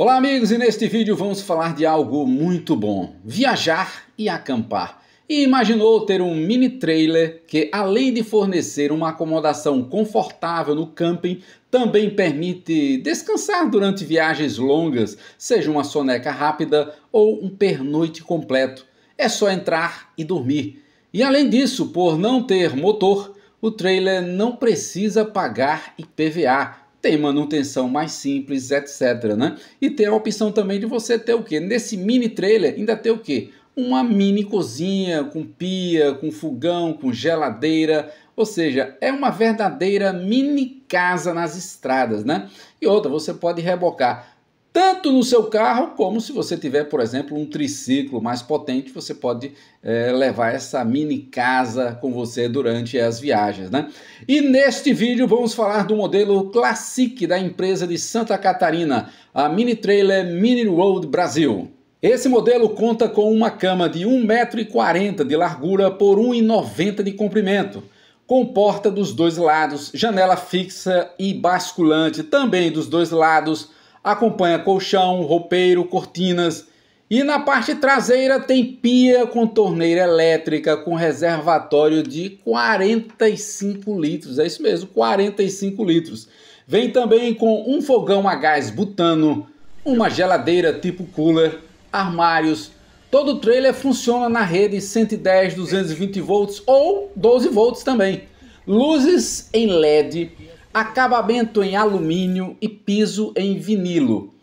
Olá, amigos, e neste vídeo vamos falar de algo muito bom: viajar e acampar. E imaginou ter um mini trailer que, além de fornecer uma acomodação confortável no camping, também permite descansar durante viagens longas, seja uma soneca rápida ou um pernoite completo. É só entrar e dormir. E além disso, por não ter motor, o trailer não precisa pagar IPVA, tem manutenção mais simples, etc. Né? E tem a opção também de você ter o que? Nesse mini trailer ainda ter o que? Uma mini cozinha com pia, com fogão, com geladeira, ou seja, é uma verdadeira mini casa nas estradas, né? E outra, você pode rebocar tanto no seu carro como se você tiver, por exemplo, um triciclo mais potente, você pode é, levar essa mini casa com você durante as viagens, né? E neste vídeo vamos falar do modelo Classic da empresa de Santa Catarina, a Mini Trailer Mini Road Brasil. Esse modelo conta com uma cama de 1,40m de largura por 1,90m de comprimento com porta dos dois lados, janela fixa e basculante também dos dois lados, acompanha colchão, roupeiro, cortinas. E na parte traseira tem pia com torneira elétrica com reservatório de 45 litros. É isso mesmo, 45 litros. Vem também com um fogão a gás butano, uma geladeira tipo cooler, armários. Todo o trailer funciona na rede 110, 220 volts ou 12 volts também. Luzes em LED acabamento em alumínio e piso em vinilo.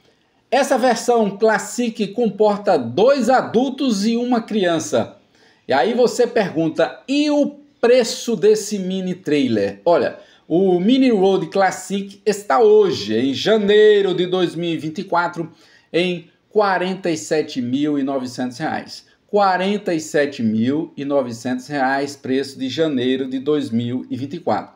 Essa versão Classic comporta dois adultos e uma criança. E aí você pergunta, e o preço desse mini trailer? Olha, o Mini Road Classic está hoje, em janeiro de 2024, em R$ 47.900. R$ 47.900, preço de janeiro de 2024.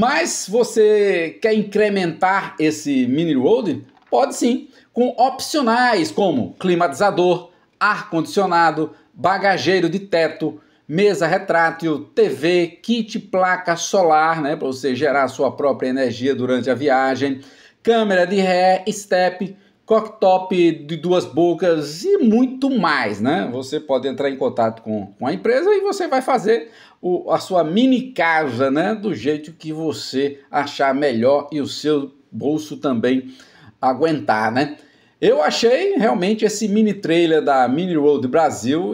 Mas você quer incrementar esse mini road? Pode sim, com opcionais como climatizador, ar-condicionado, bagageiro de teto, mesa retrátil, TV, kit placa solar, né, para você gerar sua própria energia durante a viagem, câmera de ré, step, cooktop de duas bocas e muito mais, né? Você pode entrar em contato com, com a empresa e você vai fazer o, a sua mini casa, né? Do jeito que você achar melhor e o seu bolso também aguentar, né? Eu achei realmente esse mini trailer da Mini World Brasil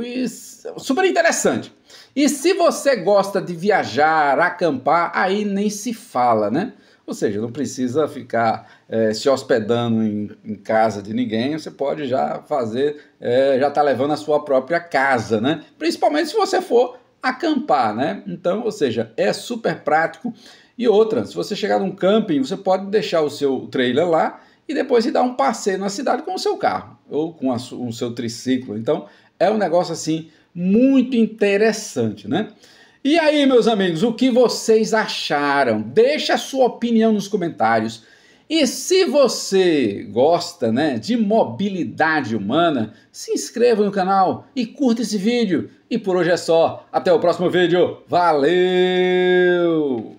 super interessante. E se você gosta de viajar, acampar, aí nem se fala, né? Ou seja, não precisa ficar é, se hospedando em, em, casa de ninguém, você pode já fazer, é, já tá levando a sua própria casa, né? Principalmente se você for acampar, né? Então, ou seja, é super prático. E outra, se você chegar num camping, você pode deixar o seu trailer lá e depois ir dar um passeio na cidade com o seu carro ou com a, o seu triciclo. Então, é um negócio assim muito interessante, né? E aí, meus amigos, o que vocês acharam? Deixa a sua opinião nos comentários. E se você gosta né, de mobilidade humana, se inscreva no canal e curta esse vídeo. E por hoje é só. Até o próximo vídeo. Valeu!